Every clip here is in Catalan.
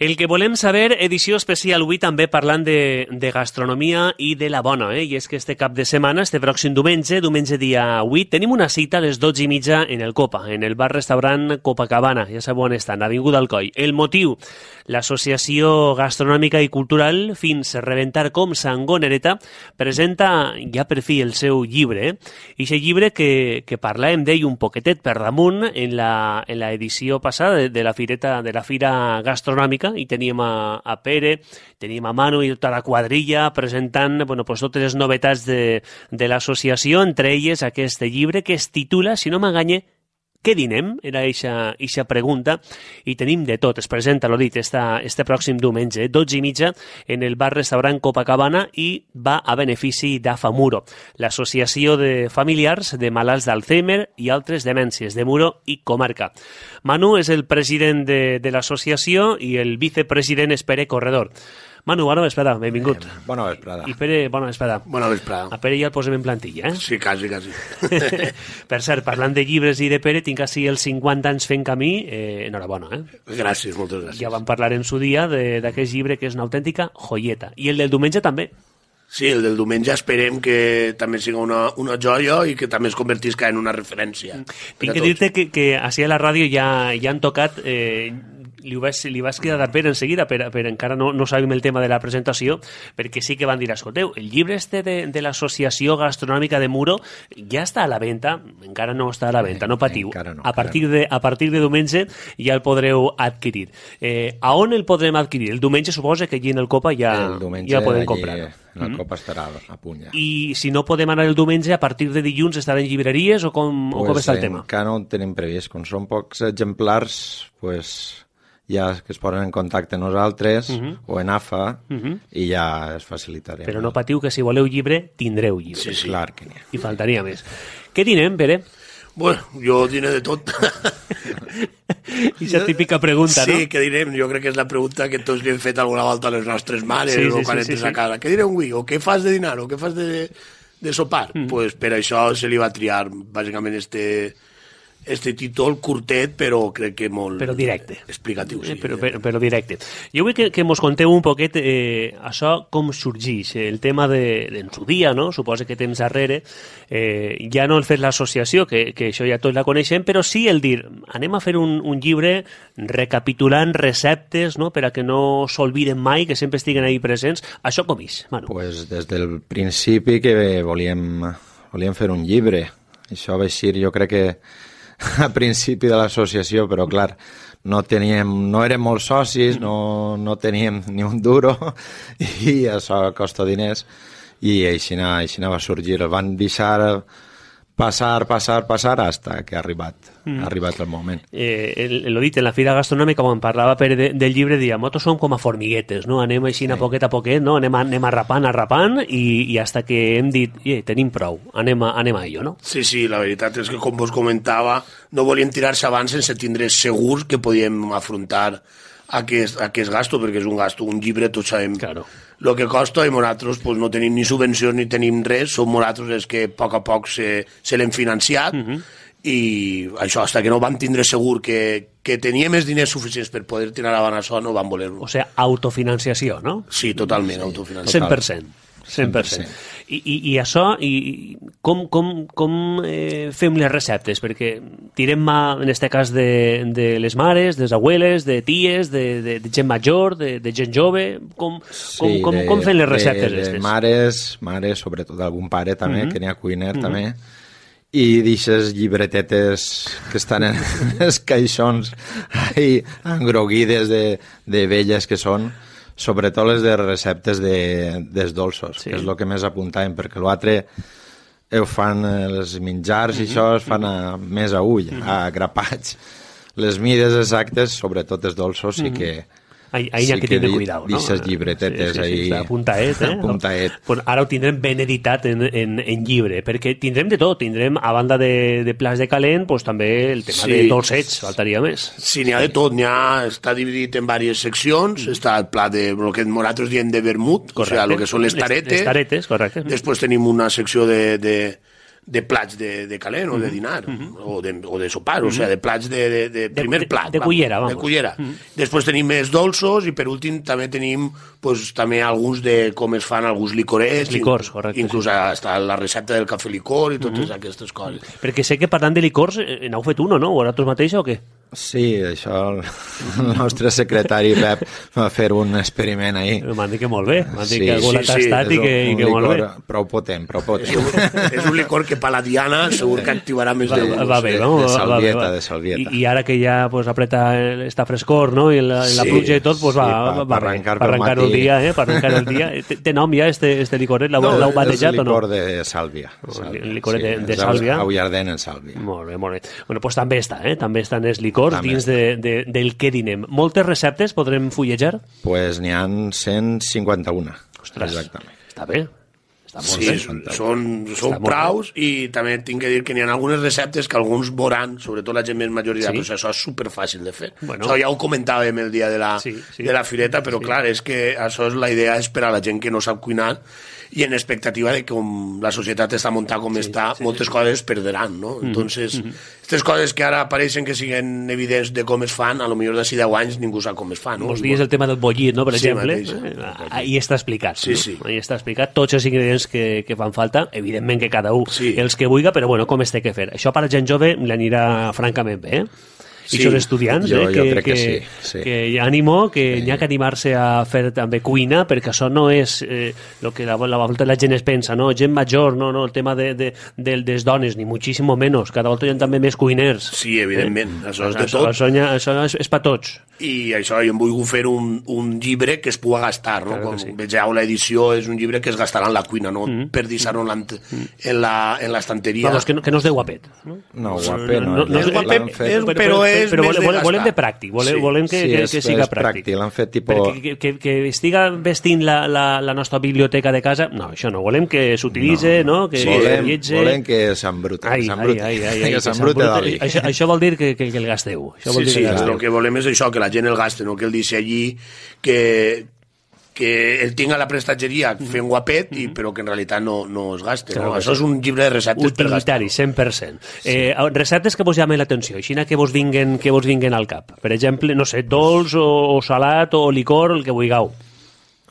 El que volem saber, edició especial avui també parlant de, de gastronomia i de la bona, eh? i és que este cap de setmana, este pròxim diumenge, diumenge dia 8, tenim una cita a les 12 i mitja en el Copa, en el bar-restaurant Copacabana, ja sabeu on està, Avinguda del Coll. El motiu, l'Associació Gastronòmica i Cultural Fins a Reventar com Sangonereta presenta ja per fi el seu llibre, eh? i aquest llibre que, que parlàvem d'ell un poquetet per damunt en la, en la edició passada de, de la fireta de la Fira Gastronòmica, Mallorca i teníem a, a Pere, teníem a Manu i tota la quadrilla presentant bueno, pues, totes les novetats de, de l'associació, entre elles aquest llibre que es titula, si no m'enganye, què dinem? Era eixa pregunta i tenim de tot. Es presenta, l'ho dit, esta, este pròxim diumenge, 12 eh? i mitja, en el bar-restaurant Copacabana i va a benefici d'AFAMuro, l'associació de familiars de malalts d'Alzheimer i altres demències de Muro i comarca. Manu és el president de, de l'associació i el vicepresident Espere Corredor. Manu, bona vesprada, benvingut. Eh, bona vesprada. I Pere, bona vesprada. Bona vesprada. A Pere ja el posem en plantilla, eh? Sí, quasi, quasi. per cert, parlant de llibres i de Pere, tinc quasi els 50 anys fent camí. Eh, enhorabona, eh? Gràcies, moltes gràcies. Ja vam parlar en su dia d'aquest llibre que és una autèntica joieta. I el del diumenge també. Sí, el del diumenge esperem que també siga una, una joia i que també es convertisca en una referència. Mm. Tinc que dir-te que, que així a la ràdio ja, ja han tocat eh, li, ho vas, li vas quedar darrere en seguida, per, per encara no, no sabem el tema de la presentació, perquè sí que van dir, escolteu, el llibre este de, de l'Associació Gastronòmica de Muro ja està a la venda, encara no està a la venda, no eh, patiu. no, a, partir de, a partir de diumenge ja el podreu adquirir. Eh, a on el podrem adquirir? El diumenge suposa que allí en el Copa ja, el ja podem comprar. Allí, en el mm. Copa estarà a punya. I si no podem anar el diumenge, a partir de dilluns estarà en llibreries o com, pues, o com està el tema? Encara no ho tenim previst. Com són pocs exemplars, pues, ja que es posen en contacte amb nosaltres uh mhm. -huh. o en AFA uh -huh. i ja es facilitarem. Però no patiu, que si voleu llibre, tindreu llibre. Sí, sí. Clar que I faltaria més. Què dinem, Pere? Bueno, jo diré de tot. I la típica pregunta, sí, no? Sí, què direm? Jo crec que és la pregunta que tots li hem fet alguna volta a les nostres mares sí, sí, o quan sí, entres sí, a casa. Què direm avui? O què fas de dinar? O què fas de, de sopar? Mm. pues per això se li va triar, bàsicament, este, este títol curtet, però crec que molt... Però directe. Explicatiu, sí. Eh, però, eh. però, però directe. Jo vull que, que mos conteu un poquet eh, això com sorgeix, eh, el tema de, de en su dia, no? suposa que tens darrere, eh, ja no el fer l'associació, que, que això ja tots la coneixem, però sí el dir, anem a fer un, un llibre recapitulant receptes no? per a que no s'olviden mai, que sempre estiguen ahí presents. Això com és, Manu? Pues des del principi que volíem, volíem fer un llibre. Això va ser, jo crec que a principi de l'associació, però clar, no, teníem, no érem molts socis, no, no teníem ni un duro i això costa diners i així, així va sorgir. El van deixar passar, passar, passar, hasta que ha arribat, mm. ha arribat el moment. Eh, el, lo dit, en la fira gastronòmica, quan parlava per de, del llibre, dia, motos són com a formiguetes, no? anem així sí. a poquet a poquet, no? anem, anem arrapant, arrapant, i, i hasta que hem dit, eh, tenim prou, anem a, anem a ello, no? Sí, sí, la veritat és que, com vos comentava, no volíem tirar-se abans sense tindre segurs que podíem afrontar aquest, aquest gasto, perquè és un gasto, un llibre tots sabem claro. el que costa i nosaltres pues, no tenim ni subvenció ni tenim res, som nosaltres els que a poc a poc se, se l'hem financiat uh mhm. -huh. i això, hasta que no vam tindre segur que, que tenia més diners suficients per poder tirar avant això, no vam voler-ho. O sigui, sea, autofinanciació, no? Sí, totalment, sí, autofinanciació. 100%. 100%. 100%. I, i, i això, i, com, com, com eh, fem les receptes? Perquè tirem mà, en aquest cas, de, de les mares, de les abueles, de ties, de, de, de gent major, de, de gent jove... Com, com, sí, com, de, com fem les receptes? De, de estes? mares, mares, sobretot algun pare també, mm -hmm. que n'hi ha cuiner mm -hmm. també, i deixes llibretetes que estan en els caixons ahí, engroguides de, de velles que són sobretot les de receptes de, dels dolços, sí. que és el que més apuntàvem, perquè l'altre ho fan els eh, menjars mm -hmm. i mhm, això es fan mhm. a, més a ull, mm -hmm. a mhm. grapats. Les mides exactes, sobretot els dolços, mm -hmm. sí que Ahí, ahí sí hay que, que tener cuidado, ¿no? Dices ah, llibretetes sí, sí, ahí. Sí, sí, puntaet, eh? puntaet. Pues ara ho tindrem ben editat en, en, en llibre, perquè tindrem de tot, tindrem, a banda de, de plats de calent, pues, també el tema sí. de dolcets, faltaria més. Sí, n'hi ha de tot, n'hi ha, està dividit en diverses seccions, mm. està el plat de, el que nosaltres diem de vermut, correcte. o sigui, sea, el que són les taretes. Les taretes, correcte. Després tenim una secció de, de de plats de, de calent o de dinar uh -huh. o, de, o de sopar, uh -huh. o sea, de plats de, de, de primer de, plat. De, de cullera, vamos. De cullera. Uh -huh. Després tenim més dolços i per últim també tenim pues, també alguns de com es fan alguns licorets. Licors, correcte. Inclús sí. hasta la recepta del cafè licor i totes uh -huh. aquestes coses. Perquè sé que parlant de licors eh, n'heu fet uno, no? O vosaltres mateix o què? Sí, això el, el nostre secretari Pep va fer un experiment ahir. M'han dit que molt bé, m'han dit sí, que algú l'ha sí, tastat sí, i que, i que molt bé. Prou potent, prou potent. És un, és un licor que paladiana segur que activarà més de... Va, va bé, no? De, de salvieta, de salvieta. I, I, ara que ja pues, apreta esta frescor, no? I la, sí, la pluja i tot, pues, va, sí, va, va, arrencar, per arrencar el dia, eh? Per arrencar el dia. Té nom ja, este, este licoret? L'heu no, batejat o no? No, és licor de sàlvia. El licor sí, de, de sàlvia. Avui llardent en sàlvia. Molt bé, molt bé. Bueno, pues, també està, eh? També estan els licors també. dins de, de, del que dinem. Moltes receptes podrem fullejar? Pues n'hi han 151. Ostres, Exactament. està bé. Està molt sí, bé, són, són, són praus bé. i també tinc que dir que n'hi ha algunes receptes que alguns veuran, sobretot la gent més majoritària, sí? però això és superfàcil de fer. Bueno. Això ja ho comentàvem el dia de la, sí, sí. De la fireta, però sí. clar, és que això és la idea és per a la gent que no sap cuinar i en expectativa de com la societat està muntada com sí, està, sí, moltes sí. coses perderan, no? Mm. Entonces, mm -hmm. aquestes coses que ara apareixen que siguen evidents de com es fan, a lo millor d'ací 10 anys ningú sap com es fa, no? Vos dies el tema del bollit, no?, per sí, exemple. eh? Ahí està explicat. Sí, no? sí. Ahí està explicat tots els ingredients que, que fan falta, evidentment que cada un sí. els que vulga, però bueno, com es té que fer. Això per la gent jove l'anirà francament bé, eh? sí, i estudiants, jo, eh? Jo que, crec que, que, sí, sí. que hi ha ànimo, que sí. Eh. n'hi ha que animar-se a fer també cuina, perquè això no és eh, el que la, la volta la gent es pensa, no? Gent major, no, no, el tema de, de, de, de dones, ni moltíssim menys. Cada volta hi ha també més cuiners. Sí, evidentment, eh? això és de tot. Això, això, això és, és per tots. I això, jo em vull fer un, un llibre que es pugui gastar, no? Clar Quan sí. vegeu l'edició, és un llibre que es gastarà en la cuina, no? Mm -hmm. Perdissar-ho mm. mm. en l'estanteria. Mm -hmm. que no, que no és de guapet. No, no guapet no. no, no, no és guapet, eh, però, però, però, és però volem, volem, volem de pràctic, volem, sí, volem que, sí, que, és, que siga és pràctic. pràctic. L'han fet tipus... Perquè que, que, que estiga vestint la, la, la nostra biblioteca de casa, no, això no, volem que s'utilitze, no. no? que sí, volem, lletge... volem que s'embrute, que que s'embrute Dalí. Això, això vol dir que, que, que el gasteu. Això vol sí, dir sí, que el, el que volem és això, que la gent el gaste, no que el deixi allí, que, que el tinc a la prestatgeria fent guapet, mm -hmm. i, però que en realitat no, no es gaste. Claro no? Això és un llibre de receptes Utilitari, 100%. Sí. Eh, receptes que vos llamen l'atenció, aixina que vos, vinguen, que vos vinguen al cap. Per exemple, no sé, dolç o, o salat o licor, el que vulgueu.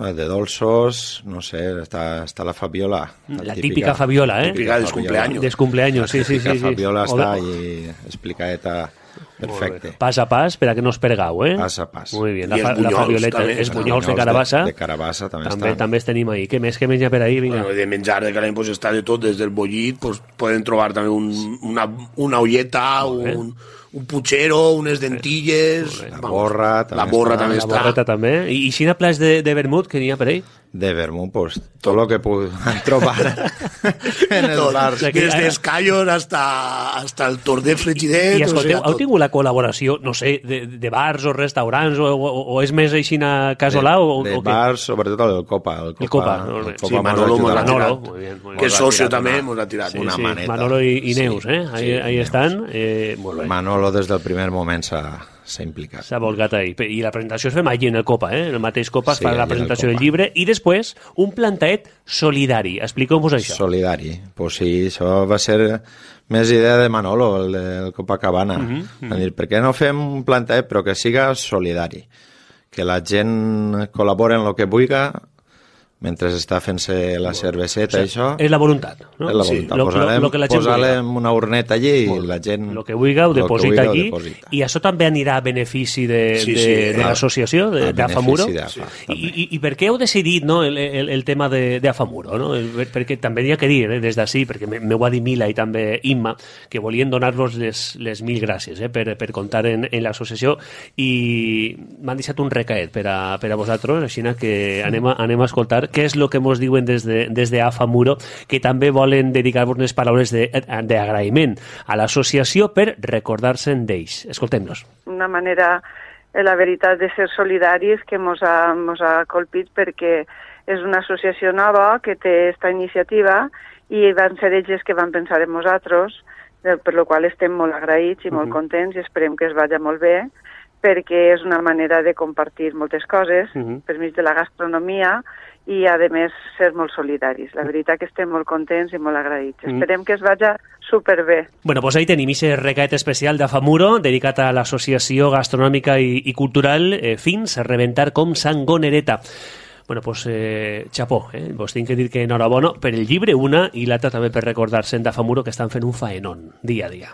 Ah, de dolços, no sé, està, està la Fabiola. La, la típica, típica, Fabiola, ¿eh? Típica, típica de cumpleaños. De cumpleaños, sí, sí, sí. La Fabiola sí. está ahí explicadeta Perfecte. Pas a pas, per a que no es pergau, eh? Pas a pas. Molt bé, la, I els bunyols, la Favioleta, també, els bunyols de carabassa. De, de carabassa també, també estan. També els tenim ahí. Què més que menja per ahí? Vinga. Bueno, de menjar de calent pues, està de tot, des del bollit, pues, poden trobar també un, una, una olleta, un, un putxero, unes eh, dentilles... La borra... També la borra està, també la està. La borreta també. I, i quina plaç de, de vermut que n'hi ha per ell? De vermut, pues, tot el que puc trobar en els bars. Des d'escallos hasta, hasta el torn de frigidet... I, i escolteu, o sigui, heu tingut la col·laboració, no sé, de, de bars o restaurants, o, o, o és més així a casolà? O, de, o bars, sobretot el Copa. El Copa, el Copa, el Copa sí, Manolo mos l'ha tirat. Muy bien, muy bien. Que socio també mos ha tirat. Sí, una sí, maneta. Manolo i, i Neus, eh? Ahí, sí, ahí estan. Eh, molt bé. Manolo Manolo des del primer moment s'ha s'ha implicat. S'ha volgat ahí. I la presentació es fem allí en el Copa, eh? En el mateix Copa sí, fa la presentació del llibre i després un plantaet solidari. Expliqueu-vos això. Solidari. Pues sí, això va ser més idea de Manolo, el, el Copacabana. Uh -huh, uh -huh. Dir, per què no fem un plantaet però que siga solidari? Que la gent col·labore en el que vulgui mentre està fent-se la cerveseta, o això... És la voluntat, no? És la voluntat. Sí. Posarem, lo, lo, lo posarem una urneta allí i la gent... El que vulgui ho deposita vulga, aquí i això també anirà a benefici de, sí, sí, de, de l'associació, d'Afamuro. Sí. I, i, I per què heu decidit no, el, el, el tema d'Afamuro? No? Perquè també hi ha que dir, eh, des d'ací, perquè m'ho ha dit Mila i també Imma, que volien donar-vos les, les mil gràcies eh, per, per comptar en, en l'associació i m'han deixat un recaet per a, per a vosaltres, així que anem a, anem a escoltar que és el que ens diuen des de, des de AFA Muro, que també volen dedicar-vos unes paraules d'agraïment a l'associació per recordar-se'n d'ells. Escoltem-los. Una manera, eh, la veritat, de ser solidaris que ens ha, mos ha colpit perquè és una associació nova que té aquesta iniciativa i van ser ells que van pensar en nosaltres, eh, per la qual estem molt agraïts i molt mhm. contents i esperem que es vagi molt bé perquè és una manera de compartir moltes coses uh mhm. -huh. per mig de la gastronomia i, a més, ser molt solidaris. La veritat que estem molt contents i molt agraïts. Mhm. Esperem que es vagi superbé. Bueno, doncs ahí tenim aquest recaet especial de Famuro, dedicat a l'Associació Gastronòmica i, i Cultural eh, fins a reventar com Sangonereta. Bueno, pues, eh, xapó, eh? vos tinc que dir que enhorabona per el llibre, una, i l'altra també per recordar-se'n de Famuro, que estan fent un faenón dia a dia.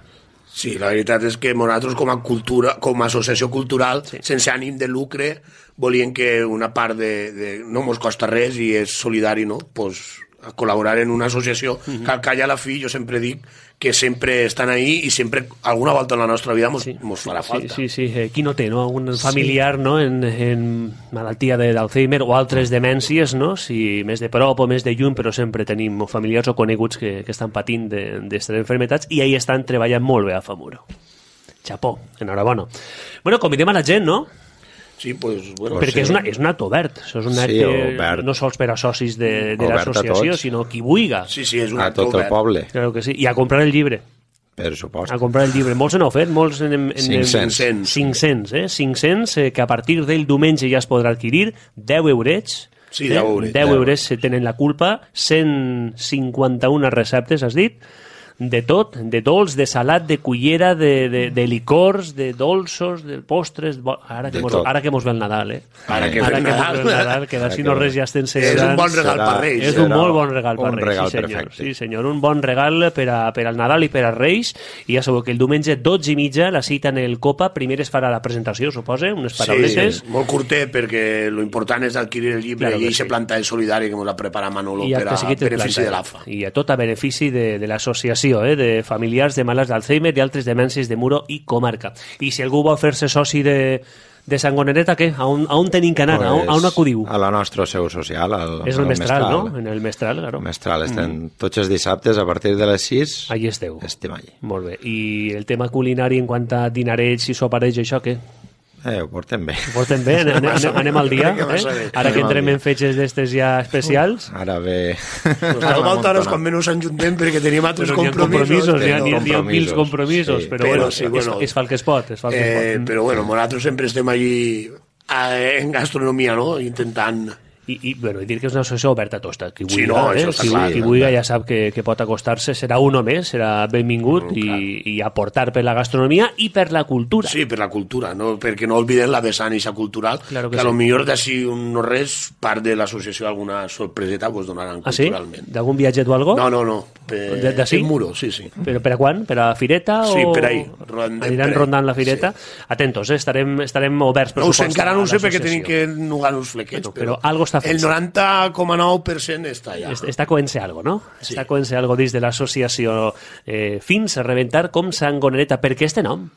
Sí, la veritat és que nosaltres com a, cultura, com a associació cultural, sí. sense ànim de lucre, volien que una part de, de no mos costa res i és solidari, no? Pues a col·laborar en una associació uh mhm. -huh. que al cap la fi jo sempre dic que sempre estan ahí i sempre alguna volta en la nostra vida mos, sí. mos farà falta. Sí, sí, sí. Eh, qui no té, no? Algun familiar, sí. no?, en, en malaltia d'Alzheimer o altres demències, no?, si més de prop o més de lluny, però sempre tenim familiars o coneguts que, que estan patint d'aquestes enfermetats i ahí estan treballant molt bé a Famuro. Chapó, enhorabona. Bueno, convidem a la gent, no?, Sí, pues, bueno, Perquè sí. és, una, és un acte obert, això és un acte sí, obert. no sols per a socis de, de l'associació, sinó qui vulga. Sí, sí, és un a acte tot obert. el poble. Claro que sí. I a comprar el llibre. Per supost. A comprar el llibre. Molts n'heu fet, molts... En, en, 500. En, 500, eh? 500, eh, que a partir del diumenge ja es podrà adquirir, 10 eurets, Sí, 10 euros. 10 euros tenen la culpa, 151 receptes, has dit, de tot, de dolç, de salat, de cullera, de, de, de licors, de dolços, de postres... Bo, ara, que de mos, tot. ara que mos ve el Nadal, eh? Ara que, ara que Nadal. mos ve el Nadal, que d'ací no res ja estem segurant. És un bon regal serà, per Reis. És un molt bon regal per Reis, regal sí senyor. Perfecte. Sí senyor, un bon regal per, a, per al Nadal i per a Reis. I ja sabeu que el diumenge 12 i mitja la cita en el Copa, primer es farà la presentació, suposa, unes parauletes. Sí, molt curtet, perquè lo important és adquirir el llibre claro i aquest sí. planta el solidari que ens la prepara Manolo per per a benefici planta. de l'AFA. I a tot a benefici de, de l'associació col·lecció eh, de familiars de malalts d'Alzheimer i altres demències de Muro i comarca. I si algú vol fer-se soci de, de Sangonereta, què? A on, a on tenim que anar? Pues, a, on, acudiu? A la nostra seu social. Al, és el Mestral, Mestral, no? En el Mestral, claro. Mestral. Estem mm. tots els dissabtes a partir de les 6. Allí esteu. Estem allí. Molt bé. I el tema culinari en quant a dinarets i soparets això, què? Eh, ho portem bé. Ho portem bé, anem, eh? anem, al dia. Eh? Ara que entrem en fetges d'estes ja especials. Ara bé... Cada volta ara és quan menys ens juntem perquè tenim altres però compromisos. Hi ha compromisos, hi ha, hi ha mil compromisos, sí. però, però bueno, sí, bueno, es, es fa el que es pot. Es fa el que es eh, pot. Eh, però bueno, nosaltres sempre estem allí eh, en gastronomia, no? intentant i, i, bueno, i dir que és una associació oberta a tots. Eh? Qui vulgui, sí, no, eh? qui, clar, qui vulgui ja sap que, que pot acostar-se, serà un o més, serà benvingut mm, clar. i, aportar per la gastronomia i per la cultura. Sí, per la cultura, no? perquè no oblidem la vessant ixa cultural, claro que, que sí. millor d'ací un no res, part de l'associació alguna sorpreseta vos donaran ah, culturalment. Sí? D'algun viatget o algo? No, no, no. Per, de, de sí? muro, sí, sí. Però per a quan? Per a Fireta? O... Sí, per ahí. Rondem, Aniran per rondant la Fireta? Sí. Atentos, eh? estarem, estarem oberts. No ho sé, encara no ho sé perquè tenim que nugar uns flequets. Bueno, però, però algo está fecha. El 90,9% està ja. Està coent-se algo, no? Sí. Està coent-se algo dins de l'associació eh, Fins a reventar com Sangoneta. Per què este nom?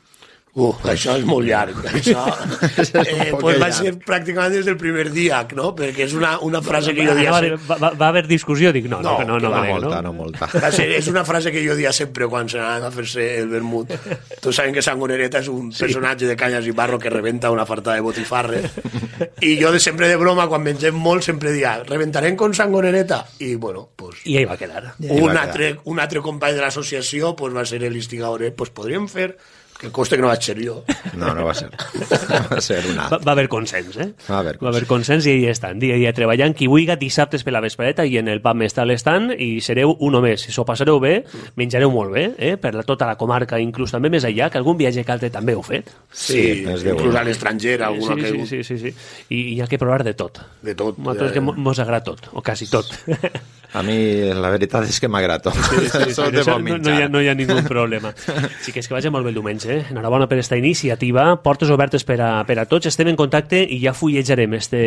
Uh, això és molt llarg. Això, eh, pues doncs va ser pràcticament des del primer dia, no? perquè és una, una frase que jo ah, dia... Va, va, va, va haver discussió, dic, no, no, no, no, no, va molta, no? no molta. Va ser, és una frase que jo dia sempre quan se a fer-se el vermut. Tots saben que Sangonereta és un sí. personatge de canyes i barro que rebenta una farta de botifarres. I jo de sempre de broma, quan mengem molt, sempre dia, reventarem con Sangonereta. I, bueno, pues... I ahí va quedar. Un, va altre, quedar. un altre company de l'associació pues, va ser el instigador, eh, pues podríem fer que consta que no vaig ser jo. No, no va ser. va ser una... Va, va haver consens, eh? Va haver consens. Va haver consens i hi estan, dia a dia treballant. Qui vulgui, dissabtes per la vespreta i en el PAM Mestal estan i sereu un o més. Si s'ho passareu bé, menjareu molt bé, eh? Per la, tota la comarca, inclús també més enllà, que algun viatge que altre també heu fet. Sí, sí inclús a l'estranger, alguna sí, sí, que... Sí, sí, sí, sí. I hi ha que provar de tot. De tot. Nosaltres ja, eh. ja. que mos agrada tot, o quasi tot. Sí. A mi la veritat és que m'agrato. Sí, sí, sí, no, no, hi ha, no hi ha ningú problema. Sí que és que vagi molt bé el diumenge. Eh? Enhorabona per esta iniciativa. Portes obertes per a, per a tots. Estem en contacte i ja fullejarem este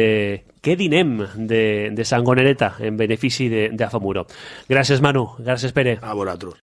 què dinem de, de Sangonereta en benefici de, de Afamuro. Gràcies, Manu. Gràcies, Pere. A vosaltres.